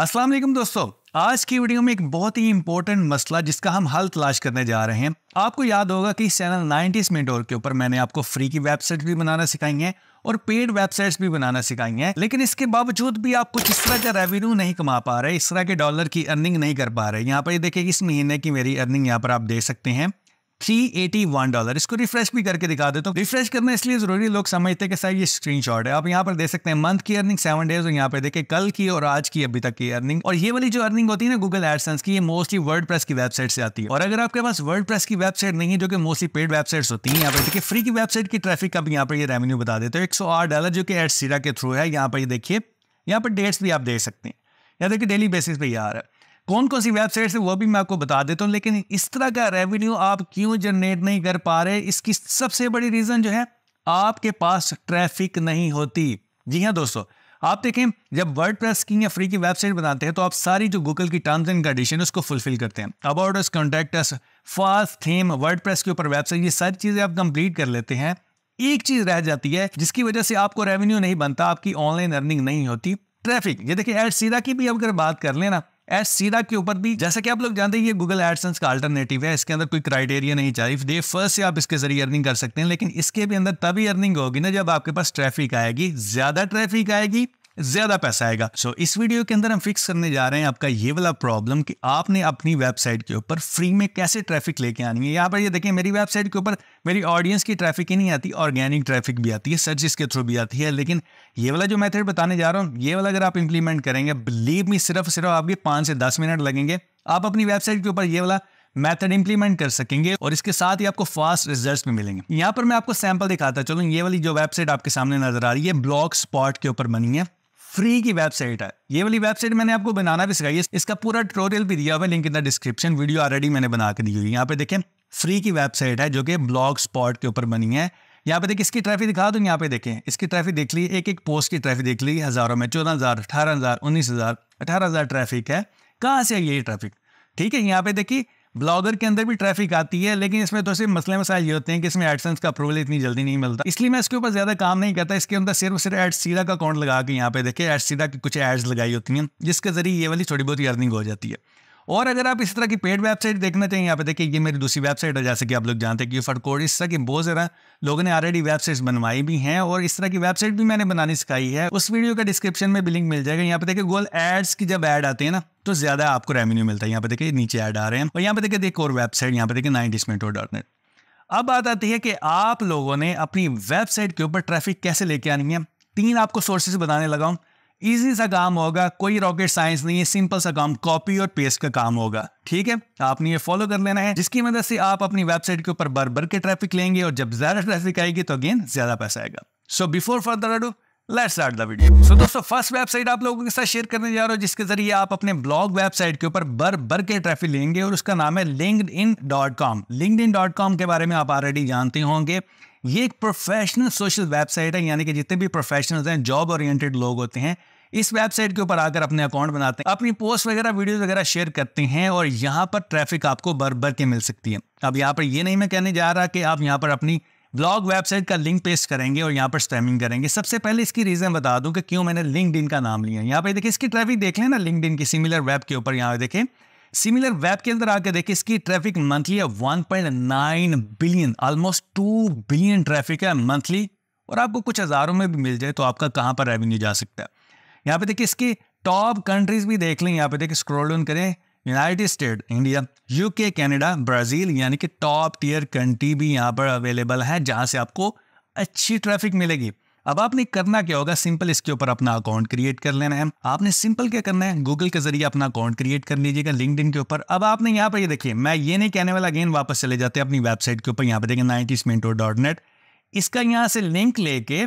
अस्सलाम वालेकुम दोस्तों आज की वीडियो में एक बहुत ही इंपॉर्टेंट मसला जिसका हम हल तलाश करने जा रहे हैं आपको याद होगा कि इस चैनल 90s डोर के ऊपर मैंने आपको फ्री की वेबसाइट भी बनाना सिखाई है और पेड वेबसाइट्स भी बनाना सिखाई हैं लेकिन इसके बावजूद भी आप कुछ इस तरह का रेवेन्यू नहीं कमा पा रहे इस तरह के डॉलर की अर्निंग नहीं कर पा रहे यहाँ पर देखिए इस महीने की मेरी अर्निंग यहाँ पर आप दे सकते हैं थ्री एटी वन डॉलर इसको रिफ्रेश भी करके दिखा देता हूँ रिफ्रेश करना इसलिए जरूरी लोग समझते हैं कि सर ये स्क्रीन है आप यहाँ पर देख सकते हैं मंथ की अर्निंग सेवन डेज और यहाँ पे देखे कल की और आज की अभी तक की अर्निंग और ये वाली जो अर्निंग होती है ना गूगल एडसेंस की ये मोस्टली वर्ड की वेबसाइट से आती है और अगर आपके पास वर्ड की वेबसाइट नहीं है जो कि मोस्टली पेड वेबसाइट होती है यहाँ पर देखिए फ्री की वेबसाइट की ट्रैफिक का भी यहाँ पर ये रेवेन्यू बता देते हैं एक सौ आठ डॉलर जो कि सीरा के थ्रू है यहाँ पर ये देखिए यहाँ पर डेट्स भी आप देख सकते हैं या देखिए डेली बेसिस पे ये आ रहा है कौन कौन सी वेबसाइट्स है वो भी मैं आपको बता देता हूँ लेकिन इस तरह का रेवेन्यू आप क्यों जनरेट नहीं कर पा रहे इसकी सबसे बड़ी रीज़न जो है आपके पास ट्रैफिक नहीं होती जी हाँ दोस्तों आप देखें जब वर्ड प्रेस की या फ्री की वेबसाइट बनाते हैं तो आप सारी जो गूगल की टर्म्स एंड कंडीशन है उसको फुलफिल करते हैं about us contact us fast theme WordPress के ऊपर वेबसाइट ये सारी चीज़ें आप कंप्लीट कर लेते हैं एक चीज़ रह जाती है जिसकी वजह से आपको रेवेन्यू नहीं बनता आपकी ऑनलाइन अर्निंग नहीं होती ट्रैफिक ये देखिए एड सीधा की भी अगर बात कर लेना एस सीधा के ऊपर भी जैसा कि आप लोग जानते हैं ये गूगल एडसेंस का अल्टरनेटिव है इसके अंदर कोई क्राइटेरिया नहीं चाहिए डे फर्स्ट से आप इसके जरिए अर्निंग कर सकते हैं लेकिन इसके भी अंदर तभी अर्निंग होगी ना जब आपके पास ट्रैफिक आएगी ज्यादा ट्रैफिक आएगी ज्यादा पैसा आएगा सो so, इस वीडियो के अंदर हम फिक्स करने जा रहे हैं आपका ये वाला प्रॉब्लम कि आपने अपनी वेबसाइट के ऊपर फ्री में कैसे ट्रैफिक लेके आनी है यहाँ पर ये देखें मेरी वेबसाइट के ऊपर मेरी ऑडियंस की ट्रैफिक ही नहीं आती ऑर्गेनिक ट्रैफिक भी आती है सर्च के थ्रू भी आती है लेकिन ये वाला जो मैथड बताने जा रहा हूँ ये वाला अगर आप इंप्लीमेंट करेंगे बिलीव मी सिर्फ सिर्फ आपके पाँच से दस मिनट लगेंगे आप अपनी वेबसाइट के ऊपर ये वाला मेथड इंप्लीमेंट कर सकेंगे और इसके साथ ही आपको फास्ट रिजल्ट्स भी मिलेंगे यहाँ पर मैं आपको सैंपल दिखाता चलो ये वाली जो वेबसाइट आपके सामने नजर आ रही है ब्लॉक स्पॉट के ऊपर बनी है फ्री की वेबसाइट है ये वाली वेबसाइट मैंने आपको बनाना भी सिखाई है इसका पूरा ट्यूटोरियल भी दिया हुआ है link in the description video already मैंने बना के दी हुई है यहाँ पे देखें फ्री की वेबसाइट है जो कि ब्लॉग स्पॉट के ऊपर बनी है यहाँ पे देखिए इसकी ट्रैफिक दिखा दूँ यहाँ पे देखें इसकी ट्रैफिक देख ली एक एक पोस्ट की ट्रैफिक देख ली हज़ारों में चौदह हज़ार अठारह हज़ार उन्नीस हज़ार अठारह हज़ार ट्रैफिक है कहाँ से है ये ट्रैफिक ठीक है यहाँ पे देखिए ब्लॉगर के अंदर भी ट्रैफिक आती है लेकिन इसमें तो सिर्फ मसले मसाइल ये होते हैं कि इसमें एडसेंस का अप्रूवल इतनी जल्दी नहीं मिलता इसलिए मैं इसके ऊपर ज्यादा काम नहीं करता इसके अंदर सिर्फ सिर्फ एड सीधा का अकाउंट लगा के यहाँ पे देखिए एड सीधा की कुछ एड्स लगाई होती हैं जिसके जरिए ये वाली थोड़ी बहुत अर्निंग हो जाती है और अगर आप इस तरह की पेड वेबसाइट देखना चाहिए यहाँ पे देखिए ये मेरी दूसरी वेबसाइट है जैसे कि आप लोग जानते हैं कि कोड इस तरह की बहुत ज़रा लोगों ने ऑलरेडी वेबसाइट्स बनवाई भी हैं और इस तरह की वेबसाइट भी मैंने बनानी सिखाई है उस वीडियो का डिस्क्रिप्शन में भी लिंक मिल जाएगा यहाँ पे देखिए गोल एड्स की जब एड आते हैं ना तो ज़्यादा आपको रेवेन्यू मिलता है यहाँ पे देखिए नीचे एड आ रहे हैं और यहाँ पे देखिए देखिए और वेबसाइट यहाँ पे देखिए नाइन डॉट अब बात आती है कि आप लोगों ने अपनी वेबसाइट के ऊपर ट्रैफिक कैसे लेके आनी है तीन आपको सोर्सेज बताने लगाऊँ इजी सा काम होगा कोई रॉकेट साइंस नहीं है सिंपल सा काम कॉपी और पेस्ट का काम होगा ठीक है आपने ये फॉलो कर लेना है जिसकी मदद से आप अपनी वेबसाइट के ऊपर बर बर के ट्रैफिक लेंगे और जब ज्यादा ट्रैफिक आएगी तो अगेन ज्यादा पैसा आएगा so before further ado let's start the video so दोस्तों फर्स्ट वेबसाइट आप लोगों के साथ शेयर करने जा रहा हूँ जिसके जरिए आप अपने ब्लॉग वेबसाइट के ऊपर बर बर के ट्रैफिक लेंगे और उसका नाम है LinkedIn dot com LinkedIn dot com के बारे में आप ऑलरेडी जानते होंगे ये एक प्रोफेशनल सोशल वेबसाइट है यानी कि जितने भी प्रोफेशनल्स हैं जॉब ओरिएंटेड लोग होते हैं इस वेबसाइट के ऊपर आकर अपने अकाउंट बनाते हैं अपनी पोस्ट वगैरह वीडियो वगैरह शेयर करते हैं और यहाँ पर ट्रैफिक आपको भर भर के मिल सकती है अब यहाँ पर ये नहीं मैं कहने जा रहा कि आप यहाँ पर अपनी ब्लॉग वेबसाइट का लिंक पेस्ट करेंगे और यहाँ पर स्टैमिंग करेंगे सबसे पहले इसकी रीज़न बता दूं कि क्यों मैंने लिंकड का नाम लिया यहाँ पर देखिए इसकी ट्रैफिक देख लें ना लिंकड की सिमिलर वेब के ऊपर यहाँ देखें सिमिलर वेब के अंदर आकर देखिए इसकी ट्रैफिक मंथली है nine billion almost two billion traffic है मंथली और आपको कुछ हज़ारों में भी मिल जाए तो आपका कहाँ पर रेवेन्यू जा सकता है यहाँ पे देखिए इसकी टॉप कंट्रीज भी देख लें यहाँ पे देखिए स्क्रोल डाउन करें United State India UK Canada Brazil यानी कि टॉप टीयर कंट्री भी यहाँ पर अवेलेबल है जहाँ से आपको अच्छी ट्रैफिक मिलेगी अब आपने करना क्या होगा सिंपल इसके ऊपर अपना अकाउंट क्रिएट कर लेना है आपने सिंपल क्या करना है गूगल के जरिए अपना अकाउंट क्रिएट कर लीजिएगा लिंकड के ऊपर अब आपने यहाँ पर ये देखिए मैं ये नहीं कहने वाला अगेन वापस चले जाते हैं अपनी वेबसाइट के ऊपर यहाँ पर देखें नाइनटीज मिनटो डॉट नेट इसका यहाँ से लिंक लेके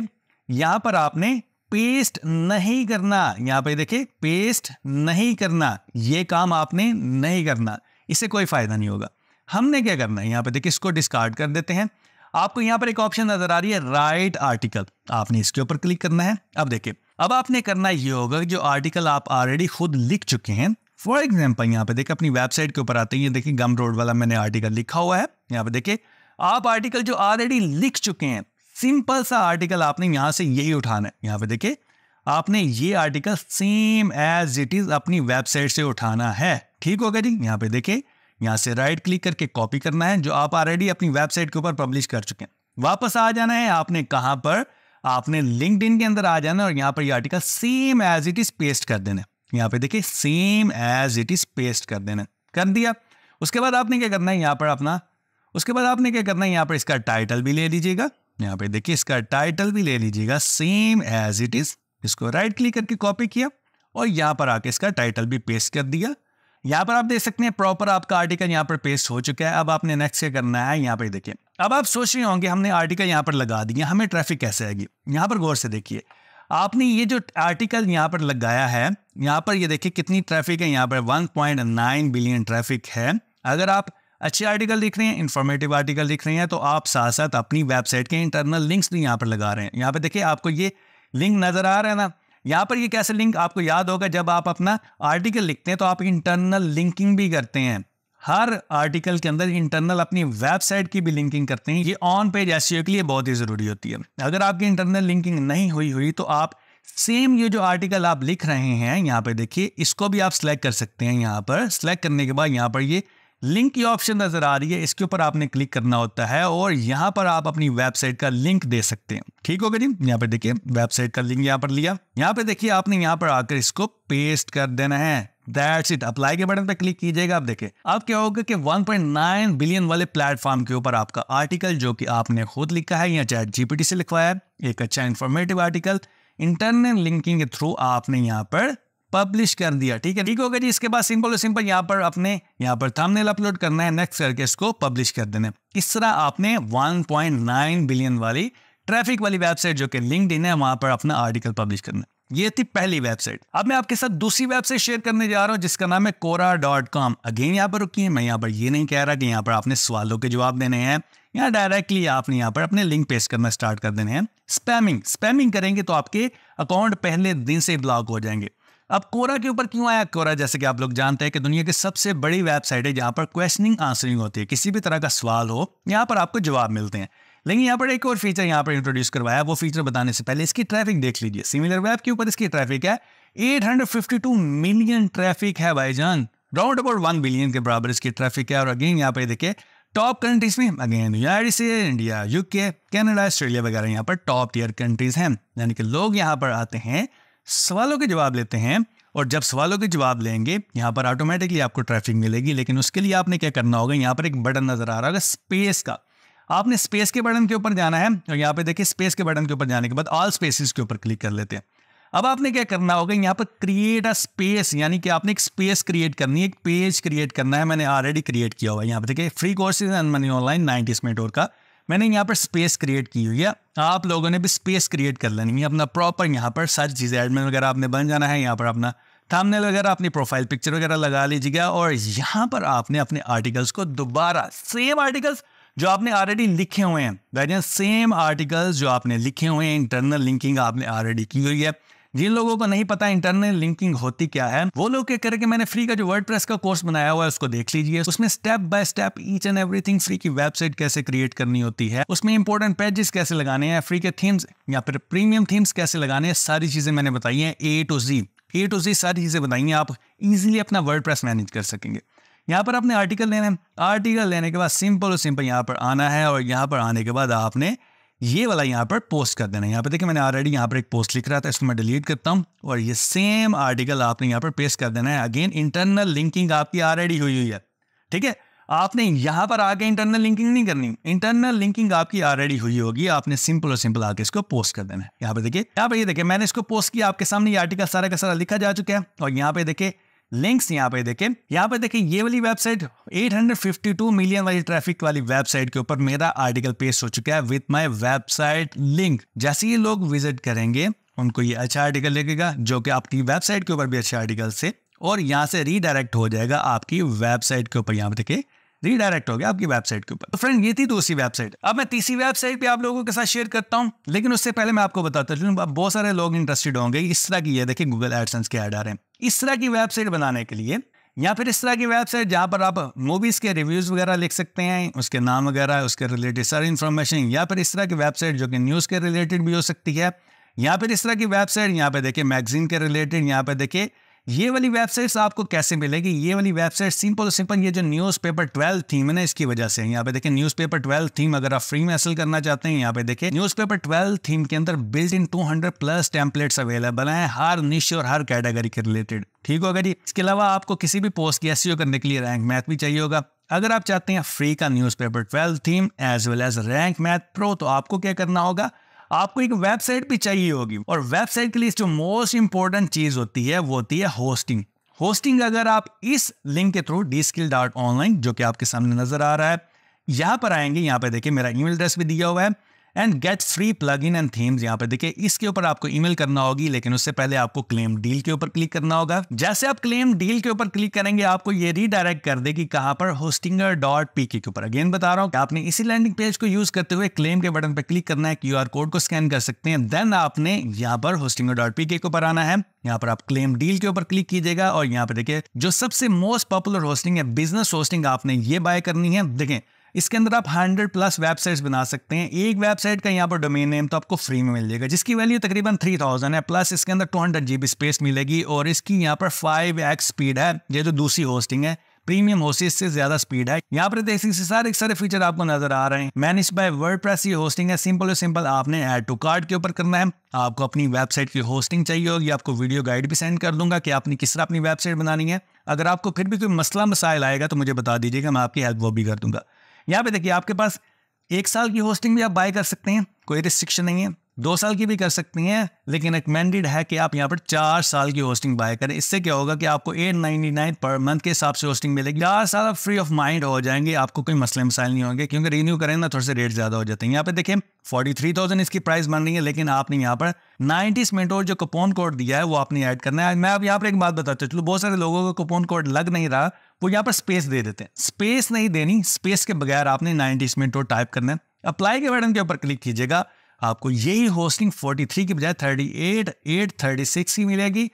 यहाँ पर आपने पेस्ट नहीं करना यहां पे देखिए पेस्ट नहीं करना ये काम आपने नहीं करना इससे कोई फायदा नहीं होगा हमने क्या करना है यहाँ पे देखिए इसको डिस्कार्ड कर देते हैं आपको यहां पर एक ऑप्शन नजर आ रही है राइट आर्टिकल आपने इसके ऊपर क्लिक करना है अब देखिए अब आपने करना ये होगा जो आर्टिकल आप ऑलरेडी खुद लिख चुके हैं फॉर एग्जाम्पल यहाँ पे देखिए अपनी वेबसाइट के ऊपर आते हैं ये देखिए गम रोड वाला मैंने आर्टिकल लिखा हुआ है यहाँ पे देखिए आप आर्टिकल जो ऑलरेडी लिख चुके हैं सिंपल सा आर्टिकल आपने यहां से यही उठाना है यहां पे देखिए आपने ये article same as it is अपनी वेबसाइट से उठाना है ठीक होगा जी यहाँ पे देखिए यहां से राइट क्लिक करके कॉपी करना है जो आप ऑलरेडी अपनी वेबसाइट के ऊपर पब्लिश कर चुके हैं वापस आ जाना है आपने कहां पर आपने लिंकड के अंदर आ जाना है और यहां पर ये article same as it is paste कर देना है यहाँ पे देखिए same as it is paste कर देना कर दिया उसके बाद आपने क्या करना है यहां पर अपना उसके बाद आपने क्या करना है यहाँ पर इसका टाइटल भी ले लीजिएगा यहाँ पे देखिए इसका टाइटल भी ले लीजिएगा सेम एज इट इज इसको राइट क्लिक करके कॉपी किया और यहाँ पर आके इसका टाइटल भी पेस्ट कर दिया यहाँ पर आप देख सकते हैं प्रॉपर आपका आर्टिकल यहाँ पर पेस्ट हो चुका है अब आपने नेक्स्ट क्या करना है यहाँ पर देखिए अब आप सोच रहे होंगे हमने आर्टिकल यहाँ पर लगा दिया हमें ट्रैफिक कैसे आएगी यहाँ पर गौर से देखिए आपने ये जो आर्टिकल यहाँ पर लगाया है यहाँ पर ये देखिए कितनी ट्रैफिक है यहाँ पर 1.9 बिलियन ट्रैफिक है अगर आप अच्छे आर्टिकल लिख रहे हैं इन्फॉर्मेटिव आर्टिकल लिख रहे हैं तो आप साथ साथ अपनी वेबसाइट के इंटरनल लिंक्स भी यहाँ पर लगा रहे हैं यहाँ पर देखिए आपको ये लिंक नज़र आ रहा है ना यहाँ पर ये कैसे लिंक आपको याद होगा जब आप अपना आर्टिकल लिखते हैं तो आप इंटरनल लिंकिंग भी करते हैं हर आर्टिकल के अंदर इंटरनल अपनी वेबसाइट की भी लिंकिंग करते हैं ये ऑन पेज एस के लिए बहुत ही ज़रूरी होती है अगर आपकी इंटरनल लिंकिंग नहीं हुई हुई तो आप सेम ये जो आर्टिकल आप लिख रहे हैं यहाँ पर देखिए इसको भी आप सिलेक्ट कर सकते हैं यहाँ पर सिलेक्ट करने के बाद यहाँ पर ये यह लिंक की ऑप्शन नज़र आ रही है इसके ऊपर आपने क्लिक करना होता है और यहाँ पर आप अपनी वेबसाइट का लिंक दे सकते हैं ठीक होगा जी यहाँ पर देखिए वेबसाइट का लिंक यहाँ पर लिया यहाँ पर देखिए आपने यहाँ पर आकर इसको पेस्ट कर देना है दैट्स इट अप्लाई के बटन पर क्लिक कीजिएगा आप देखें अब क्या होगा कि 1.9 बिलियन वाले प्लेटफॉर्म के ऊपर आपका आर्टिकल जो कि आपने खुद लिखा है या चैट जीपीटी से लिखवाया है एक अच्छा इन्फॉर्मेटिव आर्टिकल इंटरनल लिंकिंग के थ्रू आपने यहाँ पर पब्लिश कर दिया ठीक है ठीक होगा जी इसके बाद सिंपल सिंपल यहाँ पर अपने यहाँ पर थंबनेल अपलोड करना है नेक्स्ट करके इसको पब्लिश कर देना है इस तरह आपने 1.9 बिलियन वाली ट्रैफिक वाली वेबसाइट जो कि लिंक है वहां पर अपना आर्टिकल पब्लिश करना है ये थी पहली वेबसाइट अब मैं आपके साथ दूसरी वेबसाइट शेयर करने जा रहा हूँ जिसका नाम है कोरा डॉट कॉम अगेन यहाँ पर रुकी है मैं यहाँ पर ये नहीं कह रहा कि यहाँ पर आपने सवालों के जवाब देने हैं या डायरेक्टली आपने यहाँ पर अपने लिंक पेश करना स्टार्ट कर देने हैं स्पैमिंग स्पैमिंग करेंगे तो आपके अकाउंट पहले दिन से ब्लॉक हो जाएंगे अब कोरा के ऊपर क्यों आया कोरा जैसे कि आप लोग जानते हैं कि दुनिया की सबसे बड़ी वेबसाइट है जहाँ पर क्वेश्चनिंग आंसरिंग होती है किसी भी तरह का सवाल हो यहाँ पर आपको जवाब मिलते हैं लेकिन यहाँ पर एक और फीचर यहाँ पर इंट्रोड्यूस करवाया वो फीचर बताने से पहले इसकी ट्रैफिक देख लीजिए सिमिलर वेब के ऊपर इसकी ट्रैफिक है 852 मिलियन ट्रैफिक है भाईजान राउंड अबाउट वन बिलियन के बराबर इसकी ट्रैफिक है और अगेन यहाँ पर देखिए टॉप कंट्रीज में again United State India UK Canada Australia वगैरह यहाँ पर टॉप टीयर कंट्रीज हैं यानी कि लोग यहाँ पर आते हैं सवालों के जवाब लेते हैं और जब सवालों के जवाब लेंगे यहाँ पर ऑटोमेटिकली आपको ट्रैफिक मिलेगी लेकिन उसके लिए आपने क्या करना होगा यहाँ पर एक बटन नजर आ रहा होगा स्पेस का आपने स्पेस के बटन के ऊपर जाना है और यहाँ पे देखिए स्पेस के बटन के ऊपर जाने के बाद ऑल स्पेसिस के ऊपर क्लिक कर लेते हैं अब आपने क्या करना होगा यहाँ पर क्रिएट अ स्पेस यानी कि आपने एक स्पेस क्रिएट करनी है एक पेज क्रिएट करना है मैंने ऑलरेडी क्रिएट किया हुआ है यहाँ पर देखिए free courses and money online nineties minute और का मैंने यहाँ पर स्पेस क्रिएट की हुई है आप लोगों ने भी स्पेस क्रिएट कर लेनी है अपना प्रॉपर यहाँ पर सारी चीज़ें एडमिन वगैरह आपने बन जाना है यहाँ पर अपना थामनेल वगैरह अपनी प्रोफाइल पिक्चर वगैरह लगा लीजिएगा और यहाँ पर आपने अपने आर्टिकल्स को दोबारा सेम आर्टिकल्स जो आपने ऑलरेडी लिखे हुए हैं सेम आर्टिकल्स जो आपने लिखे हुए हैं इंटरनल लिंकिंग आपने ऑलरेडी की हुई है जिन लोगों को नहीं पता इंटरनल लिंकिंग होती क्या है वो लोग क्या करें मैंने फ्री का जो वर्ड का कोर्स बनाया हुआ है उसको देख लीजिए उसमें step by step each and everything free की वेबसाइट कैसे क्रिएट करनी होती है उसमें इंपॉर्टेंट पेजेस कैसे लगाने हैं फ्री के थीम्स या फिर प्रीमियम थीम्स कैसे लगाने हैं सारी चीजें मैंने बताई हैं ए टू जी ए टू जी सारी चीजें बताइए आप इजिली अपना वर्ड मैनेज कर सकेंगे यहाँ पर आपने आर्टिकल लेना है आर्टिकल लेने के बाद सिंपल और सिंपल यहाँ पर आना है और यहाँ पर आने के बाद आपने ये वाला यहाँ पर पोस्ट कर देना यहाँ पर देखिए मैंने ऑलरेडी यहाँ पर एक पोस्ट लिख रहा था इसको मैं डिलीट करता हूँ और ये सेम आर्टिकल आपने यहाँ पर पेस्ट कर देना है अगेन इंटरनल लिंकिंग आपकी ऑलरेडी हुई हुई है ठीक है आपने यहाँ पर आके इंटरनल लिंकिंग नहीं करनी इंटरनल लिंकिंग आपकी ऑलरेडी हुई होगी आपने सिंपल और सिंपल आके इसको पोस्ट कर देना है यहाँ पर देखिए यहाँ पर ये देखिए मैंने इसको पोस्ट किया आपके सामने ये आर्टिकल सारा का सारा लिखा जा चुका है और यहाँ पे देखिए लिंक्स यहाँ पे देखें यहाँ पे देखें ये वाली वेबसाइट 852 मिलियन वाली ट्रैफिक वाली वेबसाइट के ऊपर मेरा आर्टिकल पेस्ट हो चुका है विथ माय वेबसाइट लिंक जैसे ये लोग विजिट करेंगे उनको ये अच्छा आर्टिकल लगेगा जो कि आपकी वेबसाइट के ऊपर भी अच्छे आर्टिकल से और यहाँ से रीडायरेक्ट हो जाएगा आपकी वेबसाइट के ऊपर यहाँ पे देखें रीडायरेक्ट हो गया आपकी वेबसाइट के ऊपर तो फ्रेंड ये थी दूसरी वेबसाइट अब मैं तीसरी वेबसाइट भी आप लोगों के साथ शेयर करता हूँ लेकिन उससे पहले मैं आपको बताता हूँ बहुत सारे लोग इंटरेस्टेड होंगे इस तरह की ये देखिए गूगल एडसेंस के ऐड आ रहे हैं इस तरह की वेबसाइट बनाने के लिए या फिर इस तरह की वेबसाइट जहाँ पर आप मूवीज़ के रिव्यूज़ वगैरह लिख सकते हैं उसके नाम वगैरह उसके रिलेटेड सारी इन्फॉर्मेशन या फिर इस तरह की वेबसाइट जो कि न्यूज़ के रिलेटेड भी हो सकती है या फिर इस तरह की वेबसाइट यहाँ पे देखिए मैगजीन के रिलेटेड यहाँ पे देखिए ये वाली वेबसाइट्स आपको कैसे मिलेगी ये वाली वेबसाइट सिंपल सिंपल ये जो न्यूज़ पेपर ट्वेल्व थीम है ना इसकी वजह से यहाँ पे देखें न्यूज़ पेपर ट्वेल्व थीम अगर आप फ्री में हासिल करना चाहते हैं यहाँ पे देखें न्यूज़ पेपर ट्वेल्व थीम के अंदर built in two hundred plus templates available है हर निश और हर कैटेगरी के रिलेटेड ठीक होगा जी इसके अलावा आपको किसी भी पोस्ट की एस e करने के लिए रैंक मैथ भी चाहिए होगा अगर आप चाहते हैं फ्री का newspaper twelve theme as well as Rank Math Pro तो आपको क्या करना होगा आपको एक वेबसाइट भी चाहिए होगी और वेबसाइट के लिए जो मोस्ट इंपॉर्टेंट चीज होती है वो होती है होस्टिंग होस्टिंग अगर आप इस लिंक के through D skill dot online जो कि आपके सामने नजर आ रहा है यहां पर आएंगे यहां पर देखिए मेरा ईमेल एड्रेस भी दिया हुआ है and get free plugin and themes यहाँ पे देखिए इसके ऊपर आपको ईमेल करना होगी लेकिन उससे पहले आपको क्लेम डील के ऊपर क्लिक करना होगा जैसे आप क्लेम डील के ऊपर क्लिक करेंगे आपको ये रीडायरेक्ट कर देगी कहां पर होस्टिंगर डॉट पी के ऊपर अगेन बता रहा हूँ आपने इसी लैंडिंग पेज को यूज करते हुए क्लेम के बटन पर क्लिक करना है क्यू कोड को स्कैन कर सकते हैं देन आपने यहाँ पर होस्टिंगर डॉट पीके के ऊपर आना है यहाँ पर आप क्लेम डील के ऊपर क्लिक कीजिएगा और यहाँ पर देखिए जो सबसे मोस्ट पॉपुलर होस्टिंग है बिजनेस होस्टिंग आपने ये बाय करनी है देखें इसके अंदर आप हंड्रेड प्लस वेबसाइट्स बना सकते हैं एक वेबसाइट का यहाँ पर डोमेन नेम तो आपको फ्री में मिल जाएगा जिसकी वैल्यू तकरीबन थ्री थाउजेंड है प्लस इसके अंदर टू हंड्रेड स्पेस मिलेगी और इसकी यहाँ पर फाइव एक्स स्पीड है ये जो दूसरी होस्टिंग है प्रीमियम होस्टिंग से ज्यादा स्पीड है यहाँ पर देख सकते सारे सारे फीचर आपको नजर आ रहे हैं मैनेज बाय वर्ड प्रेस ये होस्टिंग है सिंपल और सिंपल आपने एड टू कार्ड के ऊपर करना है आपको अपनी वेबसाइट की होस्टिंग चाहिए होगी आपको वीडियो गाइड भी सेंड कर दूंगा कि आपने किस तरह अपनी वेबसाइट बनानी है अगर आपको फिर भी कोई मसला मसाइल आएगा तो मुझे बता दीजिएगा मैं आपकी हेल्प वो भी कर दूंगा यहाँ पे देखिए आपके पास एक साल की होस्टिंग भी आप बाय कर सकते हैं कोई रिस्ट्रिक्शन नहीं है दो साल की भी कर सकती हैं लेकिन रिकमेंडेड है कि आप यहाँ पर चार साल की होस्टिंग बाय करें इससे क्या होगा कि आपको eight ninety nine per month के हिसाब से होस्टिंग मिलेगी चार साल आप फ्री ऑफ माइंड हो जाएंगे आपको कोई मसले मसाइल नहीं होंगे क्योंकि रिन्यू करें ना थोड़े से रेट ज़्यादा हो जाते हैं यहाँ पे देखें फोर्टी थ्री थाउजेंड इसकी प्राइस बन रही है लेकिन आपने यहाँ पर नाइन्टी और जो कपोन कोड दिया है वो आपने ऐड करना है मैं अब यहाँ पर एक बात बताते चलो बहुत सारे लोगों का कपोन कोड लग नहीं रहा वो यहाँ पर स्पेस दे देते हैं स्पेस नहीं देनी स्पेस के बगैर आपने नाइन्टी और टाइप करना है अप्लाई के बटन के ऊपर क्लिक कीजिएगा आपको यही होस्टिंग 43 की बजाय 38 836 की मिलेगी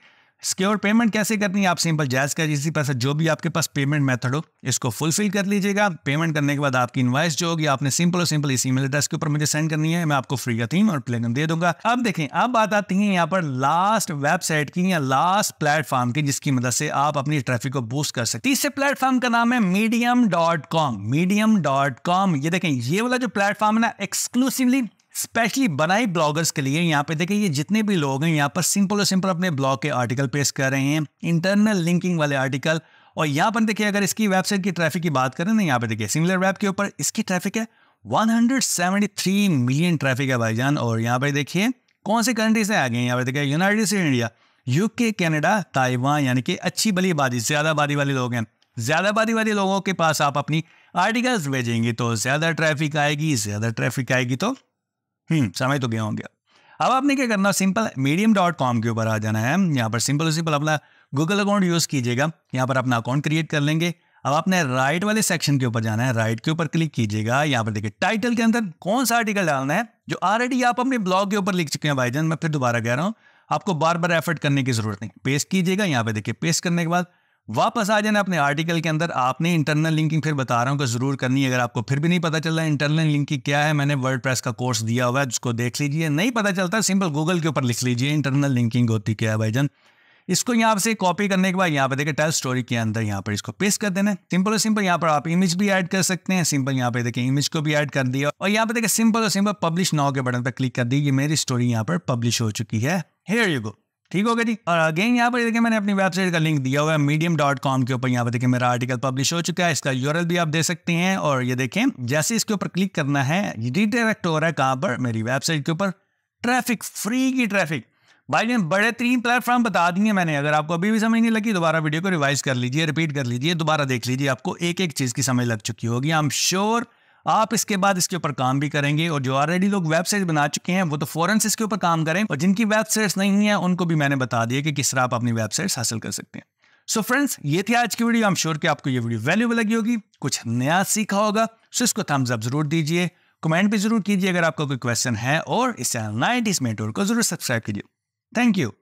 सिक्योर पेमेंट कैसे करनी है आप सिंपल जायज का इसी पैसा जो भी आपके पास पेमेंट मेथड हो इसको फुलफिल कर लीजिएगा पेमेंट करने के बाद आपकी इन्वाइस जो होगी आपने सिंपल और सिंपल इसी ईमेल एड्रेस के ऊपर मुझे सेंड करनी है मैं आपको फ्री का थीम और प्लेगन दे दूंगा अब देखें अब बात आती है यहाँ पर लास्ट वेबसाइट की या लास्ट प्लेटफॉर्म की जिसकी मदद से आप अपनी ट्रैफिक को बूस्ट कर सकते तीसरे प्लेटफॉर्म का नाम है Medium dot com Medium dot com ये देखें ये वाला जो प्लेटफॉर्म है ना एक्सक्लूसिवली स्पेशली बनाई ब्लॉगर्स के लिए यहाँ पे देखिए ये जितने भी लोग हैं यहाँ पर सिंपल और सिंपल अपने ब्लॉग के आर्टिकल पेश कर रहे हैं इंटरनल लिंकिंग वाले आर्टिकल और यहाँ पर देखिए अगर इसकी वेबसाइट की ट्रैफिक की बात करें ना यहाँ पे देखिए सिमिलर वेब के ऊपर इसकी ट्रैफिक है 173 मिलियन ट्रैफिक है भाईजान और यहाँ पर देखिए कौन से कंट्री से आ गए यहाँ पर देखिए United State India UK Canada Taiwan यानी कि अच्छी बली बाजी ज़्यादा बारी वाले लोग हैं ज़्यादा बारी वाले लोगों के पास आप अपनी आर्टिकल्स भेजेंगे तो ज़्यादा ट्रैफिक आएगी ज़्यादा ट्रैफिक आएगी तो हम्म समय तो गया हो गया अब आपने क्या करना सिंपल मीडियम डॉट कॉम के ऊपर आ जाना है यहाँ पर सिंपल सिंपल अपना गूगल अकाउंट यूज़ कीजिएगा यहाँ पर अपना अकाउंट क्रिएट कर लेंगे अब आपने राइट वाले सेक्शन के ऊपर जाना है राइट के ऊपर क्लिक कीजिएगा यहाँ पर देखिए टाइटल के अंदर कौन सा आर्टिकल डालना है जो ऑलरेडी आप अपने ब्लॉग के ऊपर लिख चुके हैं भाईजान मैं फिर दोबारा कह रहा हूँ आपको बार बार एफर्ट करने की जरूरत नहीं पेस्ट कीजिएगा यहाँ पर देखिए पेस्ट करने के बाद वापस आ जाना अपने आर्टिकल के अंदर आपने इंटरनल लिंकिंग फिर बता रहा हूँ कि ज़रूर करनी है अगर आपको फिर भी नहीं पता चल रहा है इंटरनल लिंकिंग क्या है मैंने वर्ड का कोर्स दिया हुआ है उसको देख लीजिए नहीं पता चलता सिंपल गूगल के ऊपर लिख लीजिए इंटरनल लिंकिंग होती क्या है जन इसको यहाँ से कॉपी करने के बाद यहाँ पर देखिए टेल स्टोरी के अंदर यहाँ पर इसको पेस्ट कर देना सिंपल और सिंपल यहाँ पर आप इमेज भी ऐड कर सकते हैं सिंपल यहाँ पे देखिए इमेज को भी ऐड कर दिया और यहाँ पे देखिए सिंपल और सिंपल पब्लिश नाउ के बटन पर क्लिक कर दी ये मेरी स्टोरी यहाँ पर पब्लिश हो चुकी है हेयर यू गो ठीक हो गया जी और अगेन यहाँ पर देखिए मैंने अपनी वेबसाइट का लिंक दिया हुआ है मीडियम डॉट कॉम के ऊपर यहाँ पर देखिए मेरा आर्टिकल पब्लिश हो चुका है इसका यूरल भी आप दे सकते हैं और ये देखें जैसे इसके ऊपर क्लिक करना है रिडायरेक्ट हो रहा है कहाँ पर मेरी वेबसाइट के ऊपर ट्रैफिक फ्री की ट्रैफिक भाई जी बड़े तीन प्लेटफॉर्म बता दिए मैंने अगर आपको अभी भी समझ नहीं लगी दोबारा वीडियो को रिवाइज कर लीजिए रिपीट कर लीजिए दोबारा देख लीजिए आपको एक एक चीज़ की समझ लग चुकी होगी आई एम श्योर sure आप इसके बाद इसके ऊपर काम भी करेंगे और जो ऑलरेडी लोग वेबसाइट बना चुके हैं वो तो फॉरन से इसके ऊपर काम करें और जिनकी वेबसाइट्स नहीं है उनको भी मैंने बता दिया कि किस तरह आप अपनी वेबसाइट्स हासिल कर सकते हैं सो so फ्रेंड्स ये थी आज की वीडियो आई एम श्योर कि आपको ये वीडियो वैल्यूबल लगी होगी कुछ नया सीखा होगा सो so इसको थम्स अप जरूर दीजिए कमेंट भी जरूर कीजिए अगर आपका कोई क्वेश्चन है और इस चैनल नाइनटीज मेटोर को जरूर सब्सक्राइब कीजिए थैंक यू